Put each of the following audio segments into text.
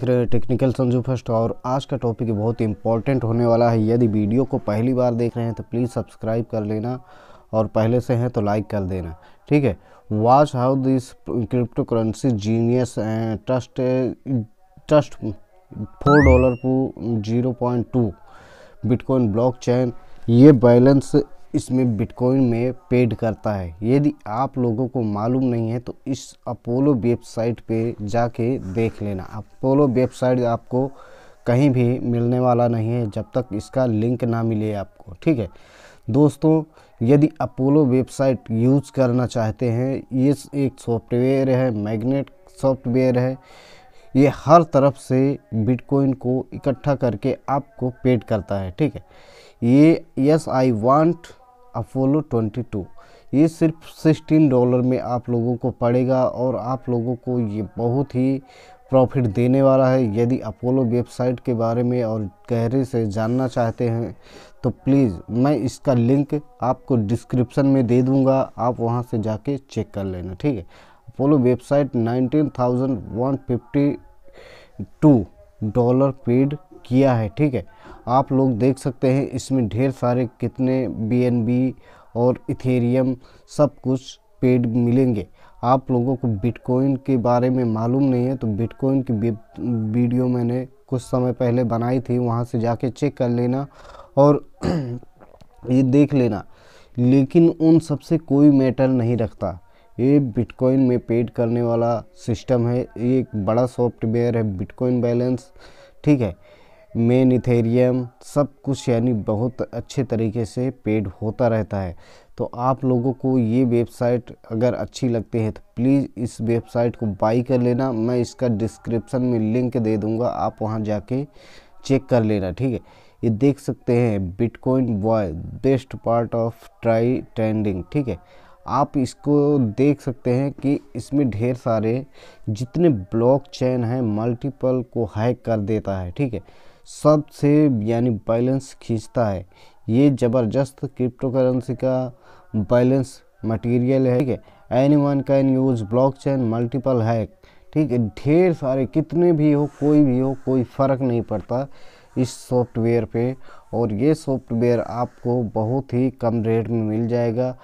फिर technical Sanju first तो और आज का टॉपिक बहुत इंपॉर्टेंट होने वाला है यदि वीडियो को पहली बार देख रहे हैं तो प्लीज़ सब्सक्राइब कर लेना और पहले से हैं तो लाइक कर देना ठीक है watch how this crypto currency genius and trust trust four dollar to zero point two bitcoin block chain ये बैलेंस इसमें बिटकॉइन में पेड करता है यदि आप लोगों को मालूम नहीं है तो इस अपोलो वेबसाइट पे जाके देख लेना अपोलो वेबसाइट आपको कहीं भी मिलने वाला नहीं है जब तक इसका लिंक ना मिले आपको ठीक है दोस्तों यदि अपोलो वेबसाइट यूज करना चाहते हैं ये एक सॉफ्टवेयर है मैग्नेट सॉफ्टवेयर है ये हर तरफ से बिटकॉइन को इकट्ठा करके आपको पेड करता है ठीक है ये यस आई वांट अपोलो 22 ये सिर्फ 16 डॉलर में आप लोगों को पड़ेगा और आप लोगों को ये बहुत ही प्रॉफिट देने वाला है यदि अपोलो वेबसाइट के बारे में और गहरे से जानना चाहते हैं तो प्लीज़ मैं इसका लिंक आपको डिस्क्रिप्शन में दे दूंगा आप वहां से जाके चेक कर लेना ठीक है अपोलो वेबसाइट 19,152 डॉलर पेड किया है ठीक है आप लोग देख सकते हैं इसमें ढेर सारे कितने बी और इथेरियम सब कुछ पेड मिलेंगे आप लोगों को बिटकॉइन के बारे में मालूम नहीं है तो बिटकॉइन की वीडियो मैंने कुछ समय पहले बनाई थी वहाँ से जाके चेक कर लेना और ये देख लेना लेकिन उन सब से कोई मैटर नहीं रखता ये बिटकॉइन में पेड करने वाला सिस्टम है ये एक बड़ा सॉफ्टवेयर है बिटकॉइन बैलेंस ठीक है मेन इथेरियम सब कुछ यानी बहुत अच्छे तरीके से पेड होता रहता है तो आप लोगों को ये वेबसाइट अगर अच्छी लगती है तो प्लीज़ इस वेबसाइट को बाई कर लेना मैं इसका डिस्क्रिप्शन में लिंक दे दूँगा आप वहाँ जाके चेक कर लेना ठीक है ये देख सकते हैं bitcoin boy best part of try trending ठीक है आप इसको देख सकते हैं कि इसमें ढेर सारे जितने ब्लॉक चेन हैं मल्टीपल को हैक कर देता है ठीक है सबसे से यानी बैलेंस खींचता है ये ज़बरदस्त क्रिप्टो करेंसी का बैलेंस मटेरियल है ठीक है anyone can use block chain multiple hack ठीक है ढेर सारे कितने भी हो कोई भी हो कोई फ़र्क नहीं पड़ता इस सॉफ्टवेयर पे और ये सॉफ्टवेयर आपको बहुत ही कम रेट में मिल जाएगा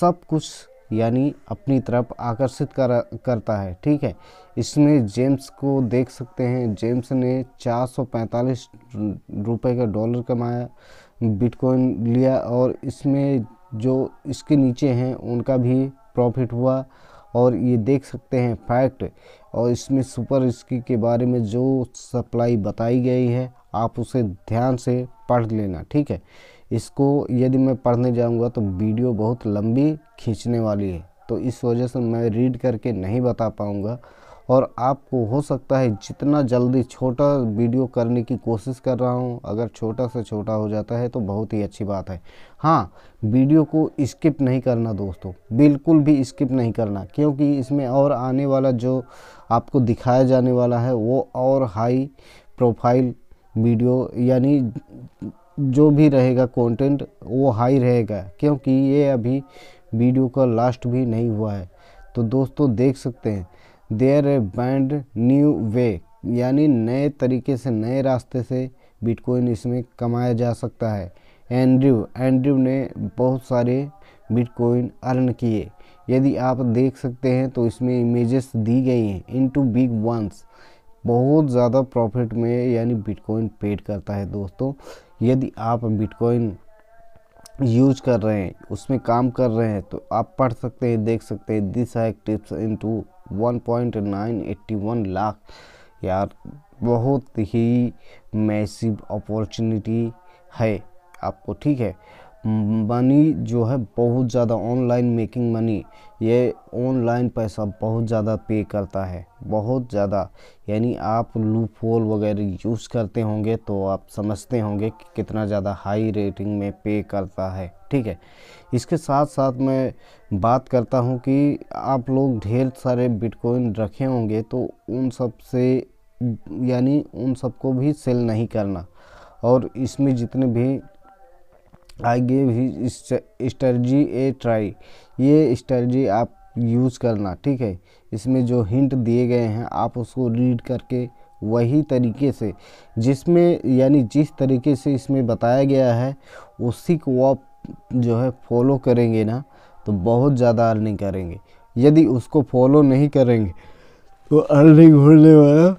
सब कुछ यानी अपनी तरफ आकर्षित कर करता है ठीक है इसमें जेम्स को देख सकते हैं जेम्स ने 445 रुपए का डॉलर कमाया बिटकॉइन लिया और इसमें जो इसके नीचे हैं उनका भी प्रॉफिट हुआ और ये देख सकते हैं फैक्ट और इसमें सुपर रिस्की के बारे में जो सप्लाई बताई गई है आप उसे ध्यान से पढ़ लेना ठीक है इसको यदि मैं पढ़ने जाऊंगा तो वीडियो बहुत लंबी खींचने वाली है तो इस वजह से मैं रीड करके नहीं बता पाऊँगा और आपको हो सकता है जितना जल्दी छोटा वीडियो करने की कोशिश कर रहा हूँ अगर छोटा से छोटा हो जाता है तो बहुत ही अच्छी बात है हाँ वीडियो को स्किप नहीं करना दोस्तों बिल्कुल भी स्किप नहीं करना क्योंकि इसमें और आने वाला जो आपको दिखाया जाने वाला है वो और हाई प्रोफाइल वीडियो यानी जो भी रहेगा कंटेंट वो हाई रहेगा क्योंकि ये अभी वीडियो का लास्ट भी नहीं हुआ है तो दोस्तों देख सकते हैं there a brand new way यानी नए तरीके से नए रास्ते से बिटकॉइन इसमें कमाया जा सकता है एंड्रयू एंड्रयू ने बहुत सारे बिटकॉइन अर्न किए यदि आप देख सकते हैं तो इसमें इमेजेस दी गई हैं इनटू बिग वंस बहुत ज़्यादा प्रॉफिट में यानी बिटकॉइन पेड करता है दोस्तों यदि आप बिटकॉइन यूज कर रहे हैं उसमें काम कर रहे हैं तो आप पढ़ सकते हैं देख सकते हैं दिस है tips in two one point nine eighty one lakh यार बहुत ही मैसिव अपॉर्चुनिटी है आपको ठीक है मनी जो है बहुत ज़्यादा ऑनलाइन मेकिंग मनी ये ऑनलाइन पैसा बहुत ज़्यादा पे करता है बहुत ज़्यादा यानी आप लूप होल वगैरह यूज़ करते होंगे तो आप समझते होंगे कि कितना ज़्यादा हाई रेटिंग में पे करता है ठीक है इसके साथ साथ मैं बात करता हूँ कि आप लोग ढेर सारे बिटकॉइन रखे होंगे तो उन सब से यानी उन सबको भी सेल नहीं करना और इसमें जितने भी I gave he स्टर्जी A try ये स्टर्जी आप यूज़ करना ठीक है इसमें जो हिंट दिए गए हैं आप उसको रीड करके वही तरीके से जिसमें यानी जिस तरीके से इसमें बताया गया है उसी को आप जो है फॉलो करेंगे ना तो बहुत ज़्यादा अर्निंग करेंगे यदि उसको फॉलो नहीं करेंगे तो अर्निंग होने वाला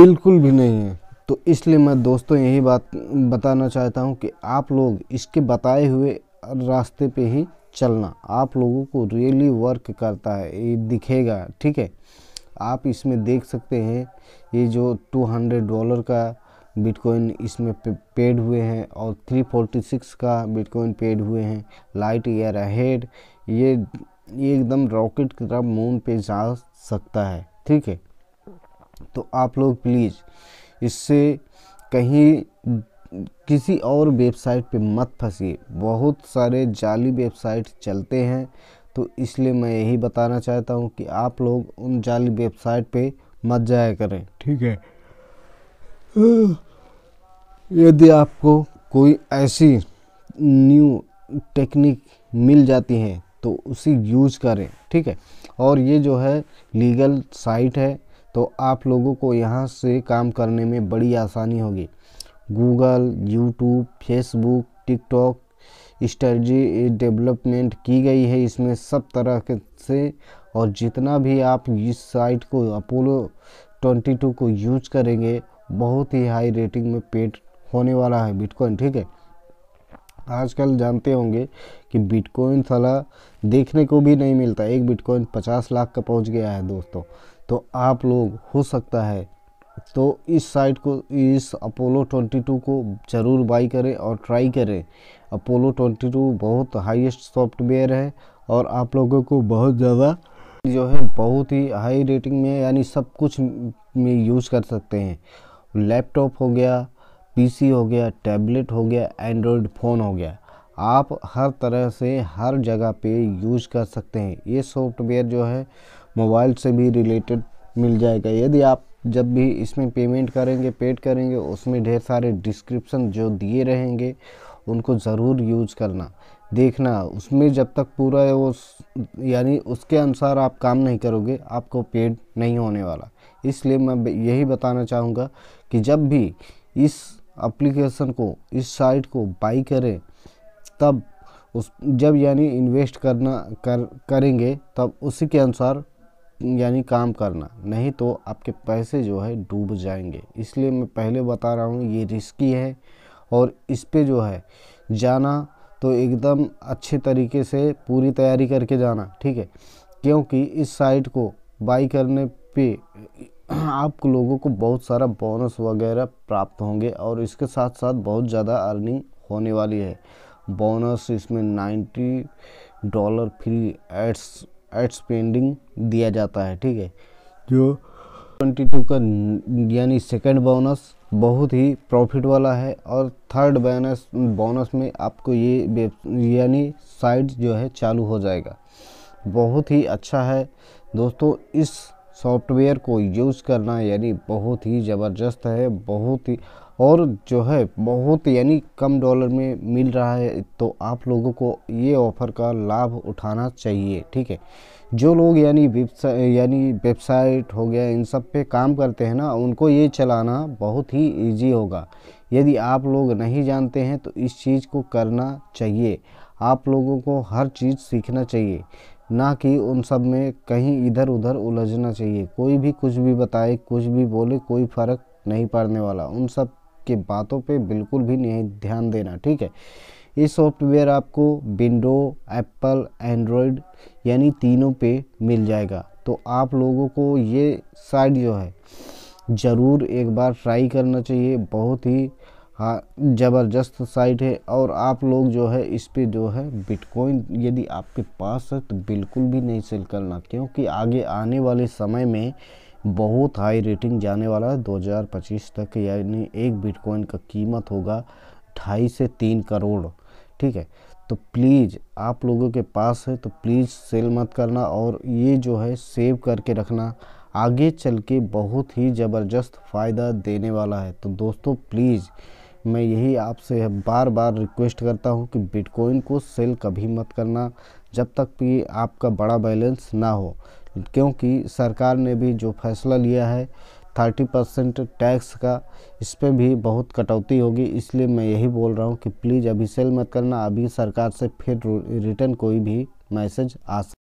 बिल्कुल भी नहीं है तो इसलिए मैं दोस्तों यही बात बताना चाहता हूँ कि आप लोग इसके बताए हुए रास्ते पे ही चलना आप लोगों को रियली वर्क करता है ये दिखेगा ठीक है आप इसमें देख सकते हैं ये जो 200 डॉलर का बिटकॉइन इसमें पेड हुए हैं और 346 का बिटकॉइन पेड हुए हैं लाइट ईयर अहेड ये ये एकदम रॉकेट की तरह मून पे जा सकता है ठीक है तो आप लोग प्लीज़ इससे कहीं किसी और वेबसाइट पे मत फंसिए बहुत सारे जाली वेबसाइट चलते हैं तो इसलिए मैं यही बताना चाहता हूँ कि आप लोग उन जाली वेबसाइट पे मत जाया करें ठीक है यदि आपको कोई ऐसी न्यू टेक्निक मिल जाती है तो उसी यूज करें ठीक है और ये जो है लीगल साइट है तो आप लोगों को यहाँ से काम करने में बड़ी आसानी होगी Google YouTube Facebook TikTok strategy development की गई है इसमें सब तरह के से और जितना भी आप इस साइट को अपोलो 22 को यूज करेंगे बहुत ही हाई रेटिंग में पेड होने वाला है बिटकॉइन ठीक है आजकल जानते होंगे कि बिटकॉइन साला देखने को भी नहीं मिलता एक बिटकॉइन 50 लाख का पहुंच गया है दोस्तों तो आप लोग हो सकता है तो इस साइट को इस अपोलो 22 को ज़रूर बाई करें और ट्राई करें अपोलो 22 बहुत हाईएस्ट सॉफ्टवेयर है और आप लोगों को बहुत ज़्यादा जो है बहुत ही हाई रेटिंग में यानी सब कुछ में यूज़ कर सकते हैं लैपटॉप हो गया पीसी हो गया टैबलेट हो गया एंड्रॉयड फ़ोन हो गया आप हर तरह से हर जगह पे यूज़ कर सकते हैं ये सॉफ्टवेयर जो है मोबाइल से भी रिलेटेड मिल जाएगा यदि आप जब भी इसमें पेमेंट करेंगे पेड करेंगे उसमें ढेर सारे डिस्क्रिप्शन जो दिए रहेंगे उनको ज़रूर यूज करना देखना उसमें जब तक पूरा वो यानी उसके अनुसार आप काम नहीं करोगे आपको पेड नहीं होने वाला इसलिए मैं यही बताना चाहूँगा कि जब भी इस एप्लीकेशन को इस साइट को बाई करें तब उस जब यानी इन्वेस्ट करना कर करेंगे तब उसी के अनुसार यानी काम करना नहीं तो आपके पैसे जो है डूब जाएंगे इसलिए मैं पहले बता रहा हूँ ये रिस्की है और इस पर जो है जाना तो एकदम अच्छे तरीके से पूरी तैयारी करके जाना ठीक है क्योंकि इस साइट को बाई करने पे आप लोगों को बहुत सारा बोनस वगैरह प्राप्त होंगे और इसके साथ साथ बहुत ज़्यादा अर्निंग होने वाली है बोनस इसमें 90 dollar free ads ads spending दिया जाता है ठीक है जो 22 का यानी सेकंड बोनस बहुत ही प्रॉफिट वाला है और थर्ड बोनस बोनस में आपको ये यानी साइड जो है चालू हो जाएगा बहुत ही अच्छा है दोस्तों इस सॉफ्टवेयर को यूज़ करना यानी बहुत ही ज़बरदस्त है बहुत ही और जो है बहुत यानी कम डॉलर में मिल रहा है तो आप लोगों को ये ऑफ़र का लाभ उठाना चाहिए ठीक है जो लोग यानी यानी वेबसाइट हो गया इन सब पे काम करते हैं ना उनको ये चलाना बहुत ही इजी होगा यदि आप लोग नहीं जानते हैं तो इस चीज़ को करना चाहिए आप लोगों को हर चीज़ सीखना चाहिए ना कि उन सब में कहीं इधर उधर उलझना चाहिए कोई भी कुछ भी बताए कुछ भी बोले कोई फ़र्क नहीं पड़ने वाला उन सब के बातों पे बिल्कुल भी नहीं ध्यान देना ठीक है ये सॉफ्टवेयर आपको विंडो एप्पल एंड्रॉयड यानी तीनों पे मिल जाएगा तो आप लोगों को ये साइड जो है ज़रूर एक बार ट्राई करना चाहिए बहुत ही हाँ ज़बरदस्त साइट है और आप लोग जो है इस पर जो है बिटकॉइन यदि आपके पास है तो बिल्कुल भी नहीं सेल करना क्योंकि आगे आने वाले समय में बहुत हाई रेटिंग जाने वाला है 2025 तक यानी एक बिटकॉइन का कीमत होगा ढाई से तीन करोड़ ठीक है तो प्लीज़ आप लोगों के पास है तो प्लीज़ सेल मत करना और ये जो है सेव करके रखना आगे चल के बहुत ही ज़बरदस्त फ़ायदा देने वाला है तो दोस्तों प्लीज़ मैं यही आपसे बार बार रिक्वेस्ट करता हूँ कि बिटकॉइन को सेल कभी मत करना जब तक कि आपका बड़ा बैलेंस ना हो क्योंकि सरकार ने भी जो फैसला लिया है थर्टी परसेंट टैक्स का इस पर भी बहुत कटौती होगी इसलिए मैं यही बोल रहा हूँ कि प्लीज़ अभी सेल मत करना अभी सरकार से फिर रिटर्न कोई भी मैसेज आ